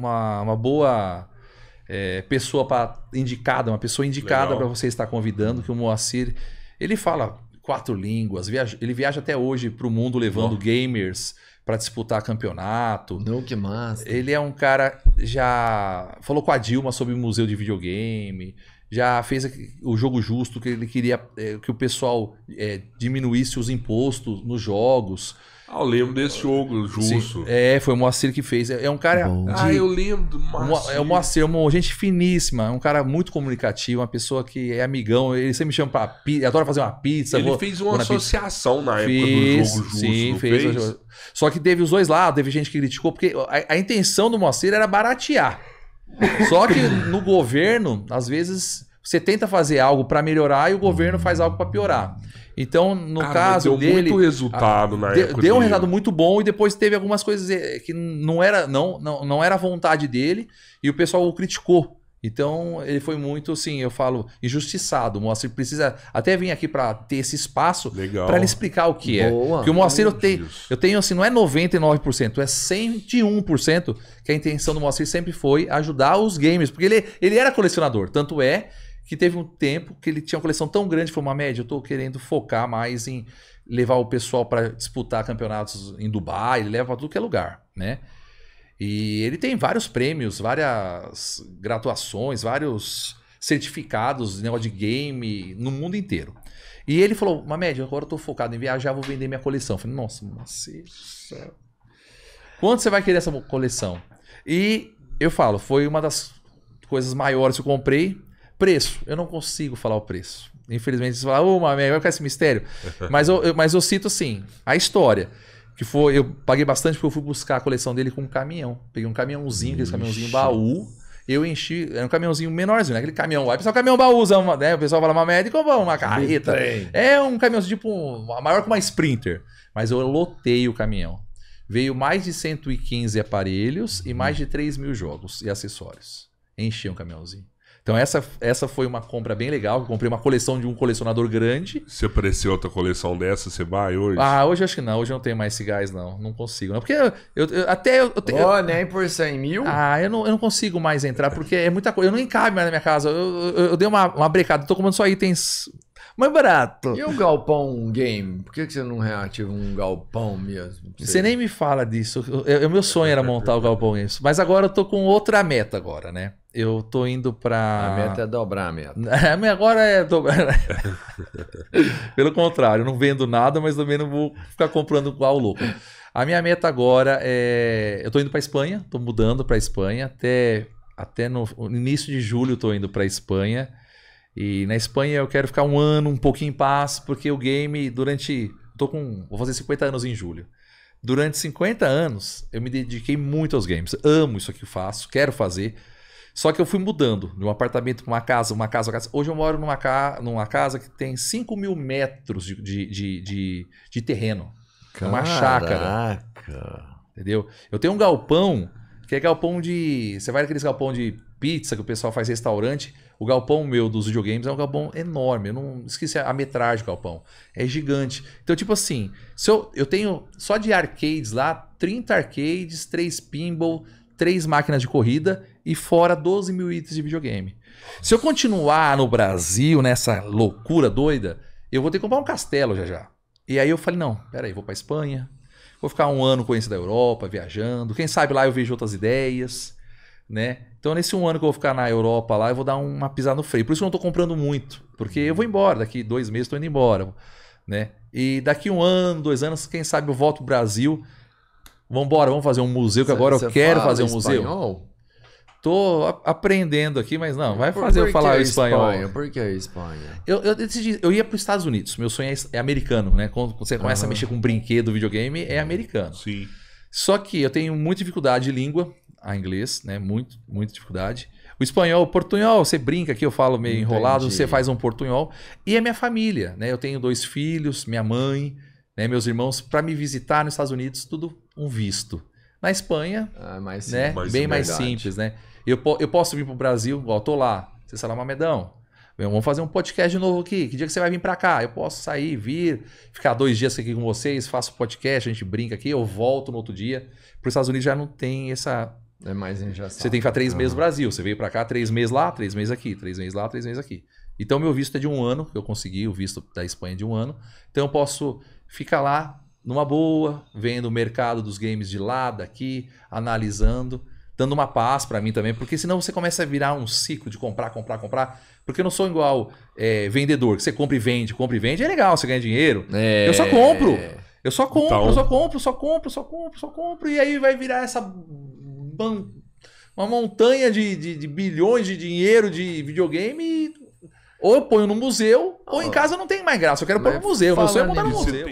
uma, uma boa é, pessoa pra, indicada, uma pessoa indicada para você estar convidando, que o Moacir, ele fala quatro línguas, viaja, ele viaja até hoje para o mundo levando oh. gamers para disputar campeonato. Não, que massa. Ele é um cara já falou com a Dilma sobre o museu de videogame já fez o jogo justo, que ele queria é, que o pessoal é, diminuísse os impostos nos jogos. Ah, eu lembro desse jogo, justo. Sim, é, foi o Moacir que fez. É, é um cara. De, ah, eu lembro. Moacir. É o Moacir, é uma gente finíssima, é um cara muito comunicativo, uma pessoa que é amigão. Ele sempre me chama pra pizza, adora fazer uma pizza. Ele vou, fez uma associação pizza. na época fez, do jogo justo. Sim, fez. fez? Só que teve os dois lados, teve gente que criticou, porque a, a intenção do Moacir era baratear. Só que no governo, às vezes, você tenta fazer algo para melhorar e o governo faz algo para piorar. Então, no Cara, caso deu dele, muito resultado na de, época. Deu um resultado muito bom e depois teve algumas coisas eh, que não era não não, não era a vontade dele e o pessoal o criticou. Então, ele foi muito, assim, eu falo, injustiçado. O Moacir precisa até vir aqui para ter esse espaço para ele explicar o que é. Boa, é. Porque o Moacir, eu tenho, eu tenho, assim, não é 99%, é 101% que a intenção do Moacir sempre foi ajudar os gamers. Porque ele, ele era colecionador, tanto é que teve um tempo que ele tinha uma coleção tão grande, foi uma média, eu estou querendo focar mais em levar o pessoal para disputar campeonatos em Dubai, ele leva para tudo que é lugar, né? E ele tem vários prêmios, várias graduações, vários certificados, de game, no mundo inteiro. E ele falou, Mamed, agora eu tô focado em viajar, vou vender minha coleção. Eu falei, nossa, maceta. Quanto você vai querer essa coleção? E eu falo, foi uma das coisas maiores que eu comprei. Preço, eu não consigo falar o preço. Infelizmente, você fala, ô, oh, Mamed, vai ficar esse mistério. mas, eu, mas eu cito, assim, a história. Que foi, eu paguei bastante porque eu fui buscar a coleção dele com um caminhão. Peguei um caminhãozinho, aquele caminhãozinho baú. Eu enchi, era um caminhãozinho menorzinho, né? Aquele caminhão O pessoal, caminhão baú né? O pessoal fala uma médica ou uma carreta. É um caminhãozinho tipo, maior que uma Sprinter. Mas eu lotei o caminhão. Veio mais de 115 aparelhos e mais de 3 mil jogos e acessórios. Enchi um caminhãozinho. Então essa, essa foi uma compra bem legal. Eu comprei uma coleção de um colecionador grande. Se aparecer outra coleção dessa, você vai hoje? Ah, hoje acho que não. Hoje eu não tenho mais esse gás, não. Não consigo. Não. Porque eu, eu, eu até... Eu, eu, oh, nem por 100 mil? Ah, eu não, eu não consigo mais entrar, porque é muita coisa. Eu não encabe mais na minha casa. Eu, eu, dei uma, uma brecada. Tô comendo só itens mais barato. E o galpão game? Por que, que você não reativa um galpão mesmo? Você, você nem me fala disso. O meu sonho era montar o galpão game. Mas agora eu tô com outra meta agora, né? Eu tô indo para. A meta é dobrar a meta. A minha agora é dobrar. Pelo contrário, não vendo nada, mas também não vou ficar comprando igual louco. A minha meta agora é. Eu tô indo para Espanha, tô mudando para Espanha. Até, até no, início de julho eu tô indo para Espanha. E na Espanha eu quero ficar um ano, um pouquinho em paz, porque o game durante. Tô com. Vou fazer 50 anos em julho. Durante 50 anos eu me dediquei muito aos games. Amo isso que eu faço, quero fazer. Só que eu fui mudando de um apartamento para uma casa, uma casa, uma casa. Hoje eu moro numa, ca... numa casa que tem 5 mil metros de, de, de, de, de terreno. Caraca. Uma chácara. Entendeu? Eu tenho um galpão que é galpão de. Você vai naqueles galpão de pizza que o pessoal faz restaurante. O galpão meu dos videogames é um galpão enorme. Eu não esqueci a metragem do galpão. É gigante. Então, tipo assim, se eu, eu tenho só de arcades lá, 30 arcades, 3 pinball, 3 máquinas de corrida e fora 12 mil itens de videogame. Se eu continuar no Brasil, nessa loucura doida, eu vou ter que comprar um castelo já já. E aí eu falei, não, peraí, vou pra Espanha, Vou ficar um ano conhecendo a Europa, viajando. Quem sabe lá eu vejo outras ideias, né? Então, nesse um ano que eu vou ficar na Europa lá, eu vou dar uma pisada no freio. Por isso que eu não estou comprando muito. Porque eu vou embora, daqui dois meses estou indo embora. Né? E daqui um ano, dois anos, quem sabe eu volto pro Brasil. Vamos embora, vamos fazer um museu, que agora eu quero fazer um museu. Tô aprendendo aqui, mas não, vai fazer por, por eu falar é espanhol. Espanha? Por que é Espanha? Eu, eu decidi, eu ia para os Estados Unidos. Meu sonho é, é americano, né? Quando você começa uhum. a mexer com um brinquedo, videogame, é americano. Sim. Só que eu tenho muita dificuldade de língua, a inglês, né? Muito, muita dificuldade. O espanhol, o portunhol, você brinca aqui, eu falo meio Entendi. enrolado, você faz um portunhol. E a minha família, né? Eu tenho dois filhos, minha mãe, né? meus irmãos, para me visitar nos Estados Unidos, tudo um visto. Na Espanha, ah, mais né? bem mais, mais simples, né? Eu, eu posso vir pro Brasil, ó, tô lá, você sei lá, Mamedão. Vamos fazer um podcast de novo aqui. Que dia que você vai vir para cá? Eu posso sair, vir, ficar dois dias aqui com vocês, faço podcast, a gente brinca aqui, eu volto no outro dia. Para os Estados Unidos já não tem essa. É mais engessado. Você tem que ficar três uhum. meses no Brasil. Você veio para cá três meses lá, três meses aqui, três meses lá, três meses aqui. Então meu visto é de um ano, eu consegui o visto da Espanha de um ano. Então eu posso ficar lá numa boa, vendo o mercado dos games de lá, daqui, analisando dando uma paz para mim também, porque senão você começa a virar um ciclo de comprar, comprar, comprar. Porque eu não sou igual é, vendedor, que você compra e vende, compra e vende, é legal, você ganha dinheiro. É... Eu só compro. Eu só compro, então... eu só compro, só compro, só compro, só compro. E aí vai virar essa ban... uma montanha de, de, de, bilhões de dinheiro de videogame e ou eu ponho no museu, ou em ah. casa não tem mais graça. Eu quero pôr no museu. Meu sonho é botar no museu.